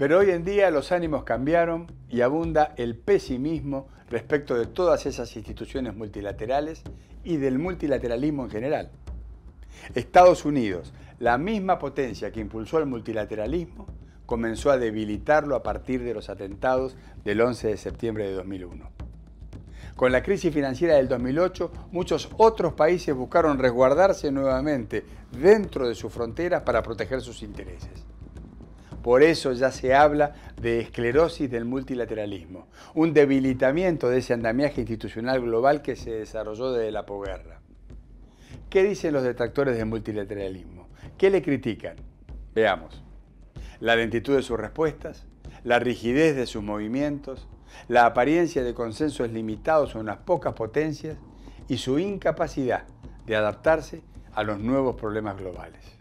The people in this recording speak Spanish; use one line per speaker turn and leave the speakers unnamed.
Pero hoy en día los ánimos cambiaron y abunda el pesimismo respecto de todas esas instituciones multilaterales y del multilateralismo en general. Estados Unidos, la misma potencia que impulsó el multilateralismo, comenzó a debilitarlo a partir de los atentados del 11 de septiembre de 2001. Con la crisis financiera del 2008, muchos otros países buscaron resguardarse nuevamente dentro de sus fronteras para proteger sus intereses. Por eso ya se habla de esclerosis del multilateralismo, un debilitamiento de ese andamiaje institucional global que se desarrolló desde la poguerra. ¿Qué dicen los detractores del multilateralismo? ¿Qué le critican? Veamos. La lentitud de sus respuestas, la rigidez de sus movimientos, la apariencia de consensos limitados a unas pocas potencias y su incapacidad de adaptarse a los nuevos problemas globales.